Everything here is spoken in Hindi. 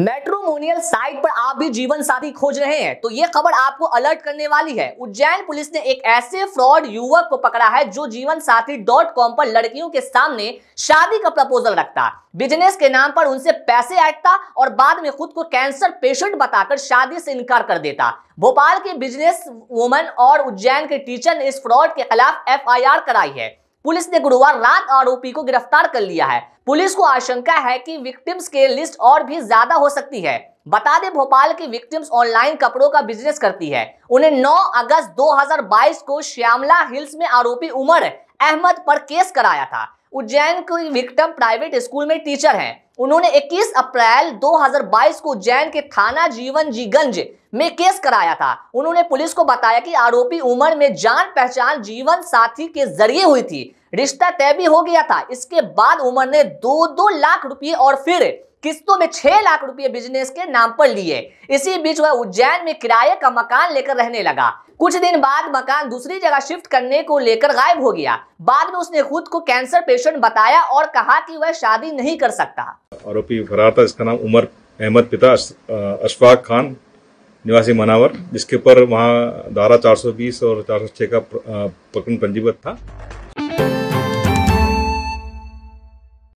मेट्रोमोनियल साइट पर आप भी जीवन साथी खोज रहे हैं तो यह खबर आपको अलर्ट करने वाली है उज्जैन पुलिस ने एक ऐसे फ्रॉड युवक को पकड़ा है जो जीवन साथी डॉट कॉम पर लड़कियों के सामने शादी का प्रपोजल रखता बिजनेस के नाम पर उनसे पैसे ऐटता और बाद में खुद को कैंसर पेशेंट बताकर शादी से इनकार कर देता भोपाल के बिजनेस वुमन और उज्जैन के टीचर ने इस फ्रॉड के खिलाफ एफ कराई है पुलिस ने गुरुवार रात आरोपी को गिरफ्तार कर लिया है पुलिस को आशंका है कि विक्टिम्स के लिस्ट और भी ज्यादा हो सकती है बता दें भोपाल की विक्टिम्स ऑनलाइन कपड़ों का बिजनेस करती है उन्हें 9 अगस्त 2022 को श्यामला हिल्स में आरोपी उमर अहमद पर केस कराया था उज्जैन की विक्टिम प्राइवेट स्कूल में टीचर हैं उन्होंने 21 अप्रैल 2022 को उज्जैन के थाना जीवन जीगंज में केस कराया था उन्होंने पुलिस को बताया कि आरोपी उमर में जान पहचान जीवन साथी के जरिए हुई थी रिश्ता तय भी हो गया था इसके बाद उमर ने दो दो लाख रुपए और फिर किस्तों में छह लाख रुपए बिजनेस के नाम पर लिए इसी बीच वह उज्जैन में किराए का मकान लेकर रहने लगा कुछ दिन बाद मकान दूसरी जगह शिफ्ट करने को लेकर गायब हो गया बाद में उसने खुद को कैंसर पेशेंट बताया और कहा कि वह शादी नहीं कर सकता आरोपी फरार था जिसका नाम उमर अहमद पिता अशफाक खान निवासी मनावर जिसके ऊपर वहाँ धारा 420 और 406 का प्रकरण पंजीबद्ध था